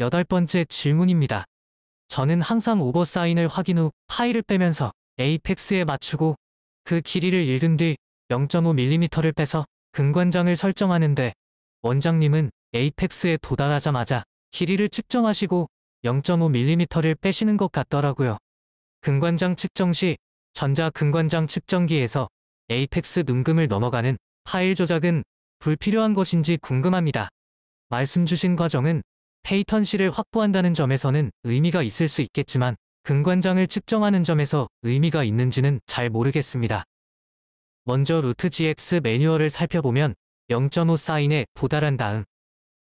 여덟 번째 질문입니다. 저는 항상 오버사인을 확인 후 파일을 빼면서 에이펙스에 맞추고 그 길이를 읽은 뒤 0.5mm를 빼서 근관장을 설정하는데 원장님은 에이펙스에 도달하자마자 길이를 측정하시고 0.5mm를 빼시는 것 같더라고요. 근관장 측정 시 전자 근관장 측정기에서 에이펙스 눈금을 넘어가는 파일 조작은 불필요한 것인지 궁금합니다. 말씀 주신 과정은 페이턴시를 확보한다는 점에서는 의미가 있을 수 있겠지만 근관장을 측정하는 점에서 의미가 있는지는 잘 모르겠습니다. 먼저 루트 GX 매뉴얼을 살펴보면 0.5 사인에 도달한 다음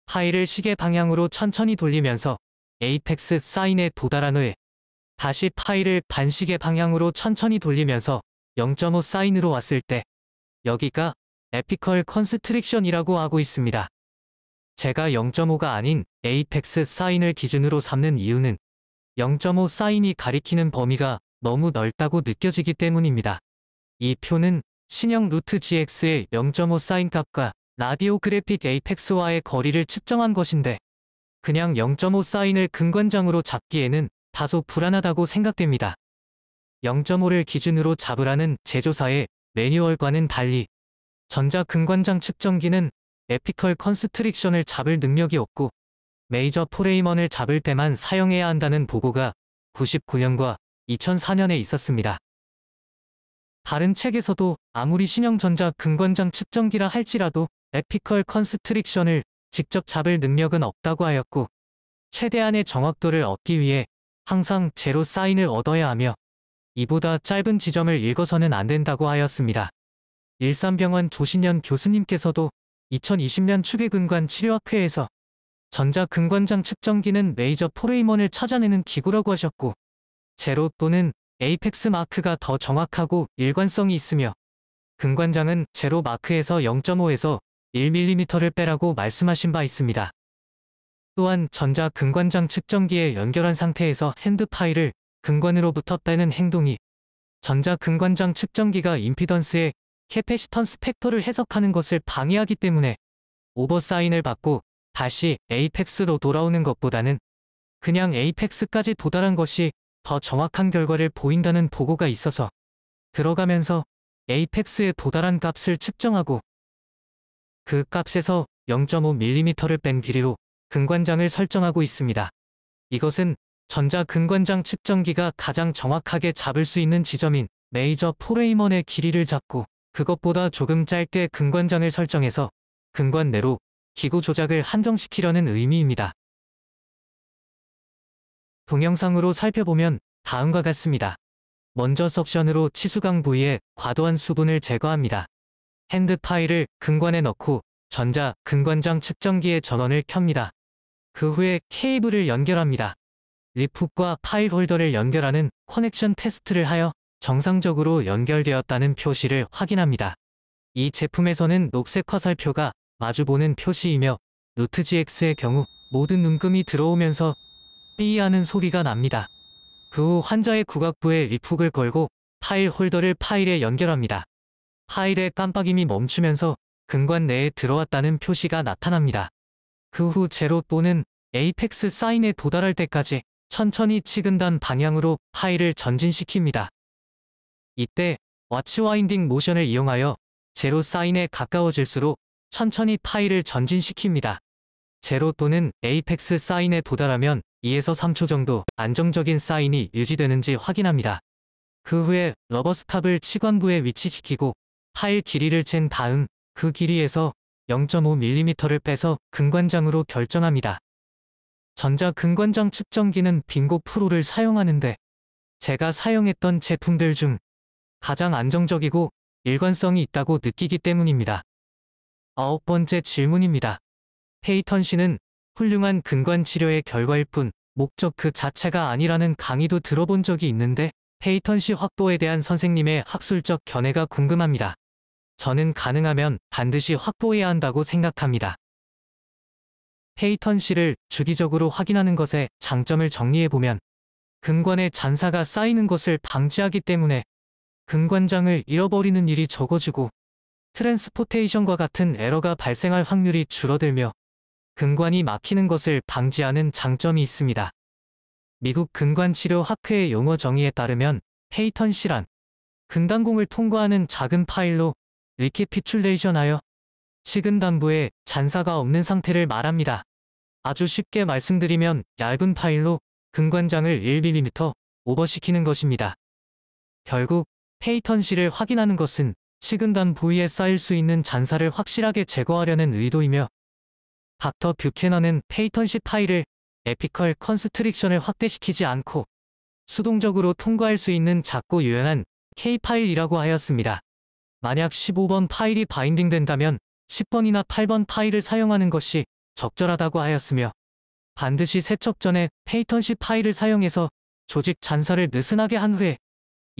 파일을 시계 방향으로 천천히 돌리면서 에이펙스 사인에 도달한 후에 다시 파일을 반시계 방향으로 천천히 돌리면서 0.5 사인으로 왔을 때 여기가 에피컬 컨스트릭션이라고 하고 있습니다. 제가 0.5가 아닌 에이펙스 사인을 기준으로 삼는 이유는 0.5 사인이 가리키는 범위가 너무 넓다고 느껴지기 때문입니다. 이 표는 신형 루트 GX의 0.5 사인 값과 라디오 그래픽 에이펙스와의 거리를 측정한 것인데 그냥 0.5 사인을 근관장으로 잡기에는 다소 불안하다고 생각됩니다. 0.5를 기준으로 잡으라는 제조사의 매뉴얼과는 달리 전자근관장 측정기는 에피컬 컨스트릭션을 잡을 능력이 없고 메이저 포레이먼을 잡을 때만 사용해야 한다는 보고가 99년과 2004년에 있었습니다. 다른 책에서도 아무리 신형전자 근권장 측정기라 할지라도 에피컬 컨스트릭션을 직접 잡을 능력은 없다고 하였고 최대한의 정확도를 얻기 위해 항상 제로 사인을 얻어야 하며 이보다 짧은 지점을 읽어서는 안 된다고 하였습니다. 일산병원 조신현 교수님께서도 2020년 추계근관 치료학회에서 전자금관장 측정기는 레이저 포레이먼을 찾아내는 기구라고 하셨고 제로 또는 에이펙스 마크가 더 정확하고 일관성이 있으며 금관장은 제로 마크에서 0.5에서 1mm를 빼라고 말씀하신 바 있습니다. 또한 전자 금관장 측정기에 연결한 상태에서 핸드파일을 금관으로부터 빼는 행동이 전자 금관장 측정기가 임피던스의 캐패시턴스 펙터를 해석하는 것을 방해하기 때문에 오버사인을 받고 다시 에이펙스로 돌아오는 것보다는 그냥 에이펙스까지 도달한 것이 더 정확한 결과를 보인다는 보고가 있어서 들어가면서 에이펙스에 도달한 값을 측정하고 그 값에서 0.5mm를 뺀 길이로 근관장을 설정하고 있습니다. 이것은 전자근관장 측정기가 가장 정확하게 잡을 수 있는 지점인 메이저 포레이먼의 길이를 잡고 그것보다 조금 짧게 근관장을 설정해서 근관 내로 기구 조작을 한정시키려는 의미입니다. 동영상으로 살펴보면 다음과 같습니다. 먼저 석션으로 치수강 부위에 과도한 수분을 제거합니다. 핸드파일을 근관에 넣고 전자 근관장 측정기의 전원을 켭니다. 그 후에 케이블을 연결합니다. 리프과 파일 홀더를 연결하는 커넥션 테스트를 하여 정상적으로 연결되었다는 표시를 확인합니다. 이 제품에서는 녹색 화살표가 마주보는 표시이며 노트 GX의 경우 모든 눈금이 들어오면서 삐하는 소리가 납니다. 그 후 환자의 구각부에 리프을 걸고 파일 홀더를 파일에 연결합니다. 파일의 깜빡임이 멈추면서 근관 내에 들어왔다는 표시가 나타납니다. 그 후 제로 또는 에이펙스 사인에 도달할 때까지 천천히 치근단 방향으로 파일을 전진시킵니다. 이때 와치 와인딩 모션을 이용하여 제로 사인에 가까워질수록 천천히 파일을 전진시킵니다. 제로 또는 에이펙스 사인에 도달하면 2에서 3초 정도 안정적인 사인이 유지되는지 확인합니다. 그 후에 러버스탑을 치관부에 위치시키고 파일 길이를 잰 다음 그 길이에서 0.5mm를 빼서 근관장으로 결정합니다. 전자근관장 측정기는 빙고 프로를 사용하는데 제가 사용했던 제품들 중 가장 안정적이고 일관성이 있다고 느끼기 때문입니다. 아홉 번째 질문입니다. 페이턴 씨는 훌륭한 근관 치료의 결과일 뿐 목적 그 자체가 아니라는 강의도 들어본 적이 있는데 페이턴 씨 확보에 대한 선생님의 학술적 견해가 궁금합니다. 저는 가능하면 반드시 확보해야 한다고 생각합니다. 페이턴 씨를 주기적으로 확인하는 것에 장점을 정리해보면 근관에 잔사가 쌓이는 것을 방지하기 때문에 근관장을 잃어버리는 일이 적어지고 트랜스포테이션과 같은 에러가 발생할 확률이 줄어들며 근관이 막히는 것을 방지하는 장점이 있습니다. 미국 근관치료학회의 용어 정의에 따르면 페이턴 시란 근단공을 통과하는 작은 파일로 리키피출레이션하여 측은단부에 잔사가 없는 상태를 말합니다. 아주 쉽게 말씀드리면 얇은 파일로 근관장을 1mm 오버시키는 것입니다. 결국 페이턴 시를 확인하는 것은 식은단 부위에 쌓일 수 있는 잔사를 확실하게 제거하려는 의도이며 닥터 뷰캐너는 페이턴시 파일을 에피컬 컨스트릭션을 확대시키지 않고 수동적으로 통과할 수 있는 작고 유연한 K파일이라고 하였습니다. 만약 15번 파일이 바인딩된다면 10번이나 8번 파일을 사용하는 것이 적절하다고 하였으며 반드시 세척 전에 페이턴시 파일을 사용해서 조직 잔사를 느슨하게 한 후에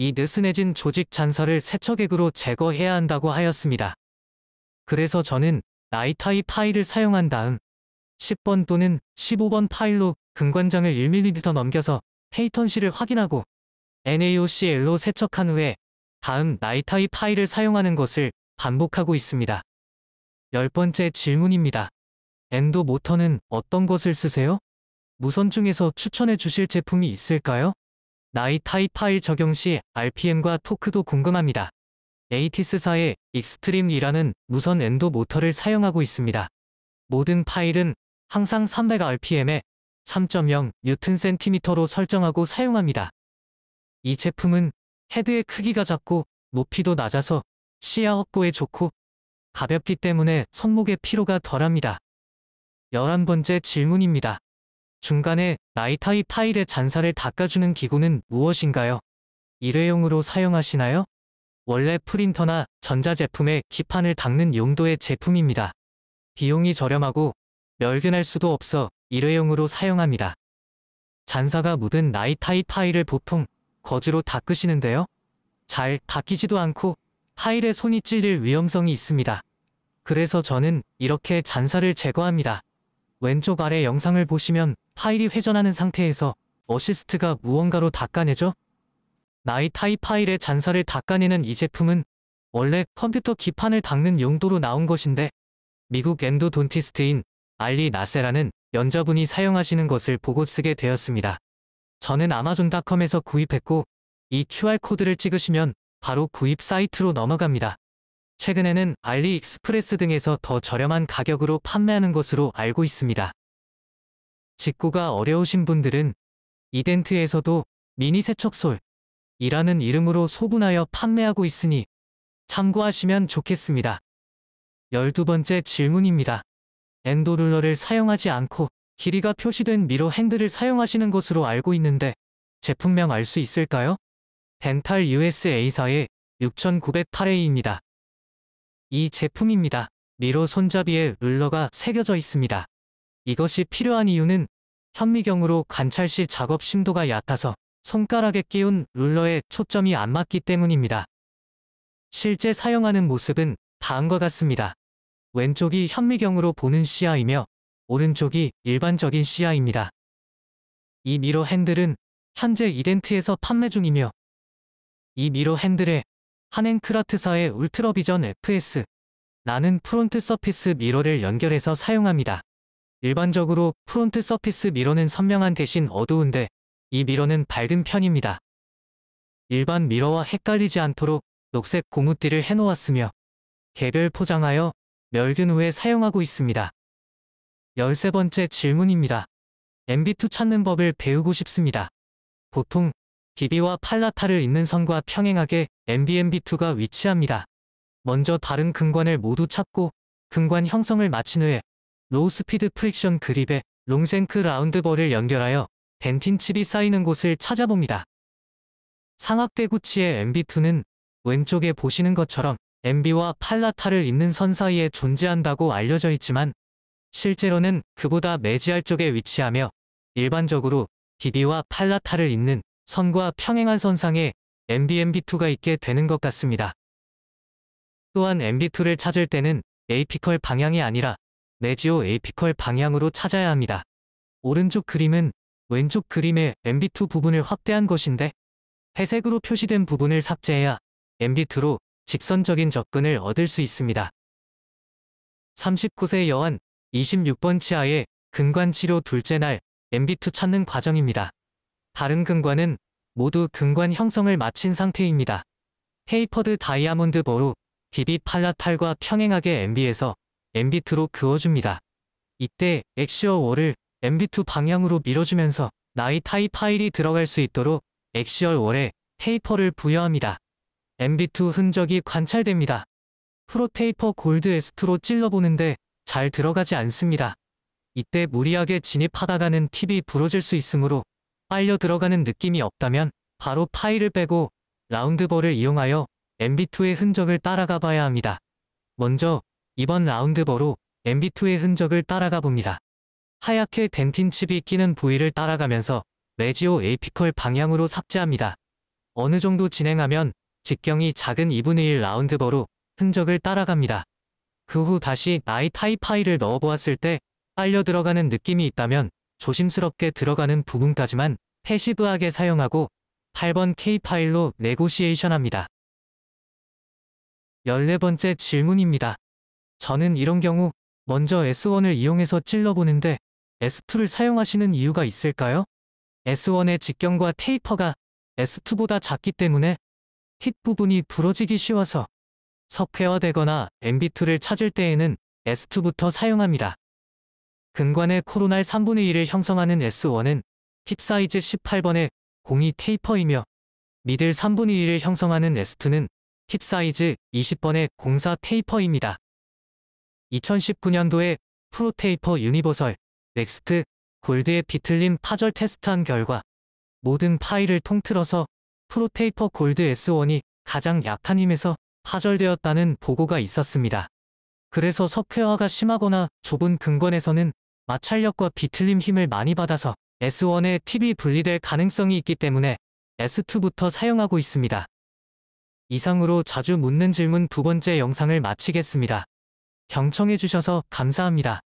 이 느슨해진 조직 잔서를 세척액으로 제거해야 한다고 하였습니다. 그래서 저는 나이타이 파일을 사용한 다음 10번 또는 15번 파일로 금관장을 1ml 넘겨서 페이턴시를 확인하고 NaOCl로 세척한 후에 다음 나이타이 파일을 사용하는 것을 반복하고 있습니다. 열 번째 질문입니다. 엔도 모터는 어떤 것을 쓰세요? 무선 중에서 추천해 주실 제품이 있을까요? 나이타이 파일 적용 시 RPM과 토크도 궁금합니다. 에이티스사의 익스트림이라는 무선 엔도 모터를 사용하고 있습니다. 모든 파일은 항상 300rpm에 3.0뉴튼센티미터로 설정하고 사용합니다. 이 제품은 헤드의 크기가 작고 높이도 낮아서 시야 확보에 좋고 가볍기 때문에 손목의 피로가 덜합니다. 11번째 질문입니다. 중간에 나이타이 파일의 잔사를 닦아주는 기구는 무엇인가요? 일회용으로 사용하시나요? 원래 프린터나 전자제품의 기판을 닦는 용도의 제품입니다. 비용이 저렴하고 멸균할 수도 없어 일회용으로 사용합니다. 잔사가 묻은 나이타이 파일을 보통 거즈로 닦으시는데요. 잘 닦이지도 않고 파일에 손이 찔릴 위험성이 있습니다. 그래서 저는 이렇게 잔사를 제거합니다. 왼쪽 아래 영상을 보시면 파일이 회전하는 상태에서 어시스트가 무언가로 닦아내죠? 나이타이 파일의 잔사를 닦아내는 이 제품은 원래 컴퓨터 기판을 닦는 용도로 나온 것인데 미국 엔도돈티스트인 알리 나세라는 연자분이 사용하시는 것을 보고 쓰게 되었습니다. 저는 아마존닷컴에서 구입했고 이 QR코드를 찍으시면 바로 구입 사이트로 넘어갑니다. 최근에는 알리익스프레스 등에서 더 저렴한 가격으로 판매하는 것으로 알고 있습니다. 직구가 어려우신 분들은 이덴트에서도 미니 세척솔 이라는 이름으로 소분하여 판매하고 있으니 참고하시면 좋겠습니다. 12번째 질문입니다. 엔도룰러를 사용하지 않고 길이가 표시된 미로 핸들을 사용하시는 것으로 알고 있는데 제품명 알 수 있을까요? 덴탈 USA사의 6908A입니다. 이 제품입니다. 미로 손잡이에 룰러가 새겨져 있습니다. 이것이 필요한 이유는 현미경으로 관찰 시 작업 심도가 얕아서 손가락에 끼운 룰러에 초점이 안 맞기 때문입니다. 실제 사용하는 모습은 다음과 같습니다. 왼쪽이 현미경으로 보는 시야이며 오른쪽이 일반적인 시야입니다. 이미로 핸들은 현재 이덴트에서 판매 중이며 이미로 핸들에 한행크라트사의울트라비전 FS 나는 프론트 서피스 미러를 연결해서 사용합니다. 일반적으로 프론트 서피스 미러는 선명한 대신 어두운데 이 미러는 밝은 편입니다. 일반 미러와 헷갈리지 않도록 녹색 고무띠를 해놓았으며 개별 포장하여 멸균 후에 사용하고 있습니다. 13번째 질문입니다. MB2 찾는 법을 배우고 싶습니다. 보통 비비와 팔라타를 있는 선과 평행하게 MBMB2가 위치합니다. 먼저 다른 근관을 모두 찾고 근관 형성을 마친 후에 로우 스피드 프릭션 그립에 롱생크 라운드볼을 연결하여 덴틴 칩이 쌓이는 곳을 찾아봅니다. 상악대구치의 MB2는 왼쪽에 보시는 것처럼 MB와 팔라타를 잇는 선 사이에 존재한다고 알려져 있지만 실제로는 그보다 매지알 쪽에 위치하며 일반적으로 DB와 팔라타를 잇는 선과 평행한 선상에 MBMB2가 있게 되는 것 같습니다. 또한 MB2를 찾을 때는 에이피컬 방향이 아니라 메지오 에이피컬 방향으로 찾아야 합니다. 오른쪽 그림은 왼쪽 그림의 MB2 부분을 확대한 것인데 회색으로 표시된 부분을 삭제해야 MB2로 직선적인 접근을 얻을 수 있습니다. 39세 여한 26번 치아의 근관치료 둘째 날 MB2 찾는 과정입니다. 다른 근관은 모두 근관 형성을 마친 상태입니다. 헤이퍼드 다이아몬드 보루 디비 팔라탈과 평행하게 MB에서 MB2로 그어줍니다. 이때 액시어 월을 MB2 방향으로 밀어주면서 나이 타이 파일이 들어갈 수 있도록 액시얼 월에 테이퍼를 부여합니다. MB2 흔적이 관찰됩니다. 프로테이퍼 골드 에스트로 찔러보는데 잘 들어가지 않습니다. 이때 무리하게 진입하다가는 팁이 부러질 수 있으므로 빨려 들어가는 느낌이 없다면 바로 파일을 빼고 라운드볼을 이용하여 MB2의 흔적을 따라가 봐야 합니다. 먼저 이번 라운드볼로 MB2의 흔적을 따라가 봅니다. 하얗게 덴틴 칩이 끼는 부위를 따라가면서 레지오 에이피컬 방향으로 삭제합니다. 어느 정도 진행하면 직경이 작은 2분의 1 라운드버로 흔적을 따라갑니다. 그 후 다시 나이 타이파일을 넣어보았을 때 빨려 들어가는 느낌이 있다면 조심스럽게 들어가는 부분까지만 패시브하게 사용하고 8번 K파일로 네고시에이션합니다. 14번째 질문입니다. 저는 이런 경우 먼저 S1을 이용해서 찔러보는데 S2를 사용하시는 이유가 있을까요? S1의 직경과 테이퍼가 S2보다 작기 때문에 팁 부분이 부러지기 쉬워서 석회화되거나 MB2를 찾을 때에는 S2부터 사용합니다. 근관의 코로날 3분의 1을 형성하는 S1은 힙 사이즈 18번의 공이 테이퍼이며 미들 3분의 1을 형성하는 S2는 힙 사이즈 20번의 공사 테이퍼입니다. 2019년도에 프로테이퍼 유니버설 넥스트 골드의 비틀림 파절 테스트한 결과 모든 파일을 통틀어서 프로테이퍼 골드 S1이 가장 약한 힘에서 파절되었다는 보고가 있었습니다. 그래서 석회화가 심하거나 좁은 근관에서는 마찰력과 비틀림 힘을 많이 받아서 S1에 팁이 분리될 가능성이 있기 때문에 S2부터 사용하고 있습니다. 이상으로 자주 묻는 질문 두 번째 영상을 마치겠습니다. 경청해주셔서 감사합니다.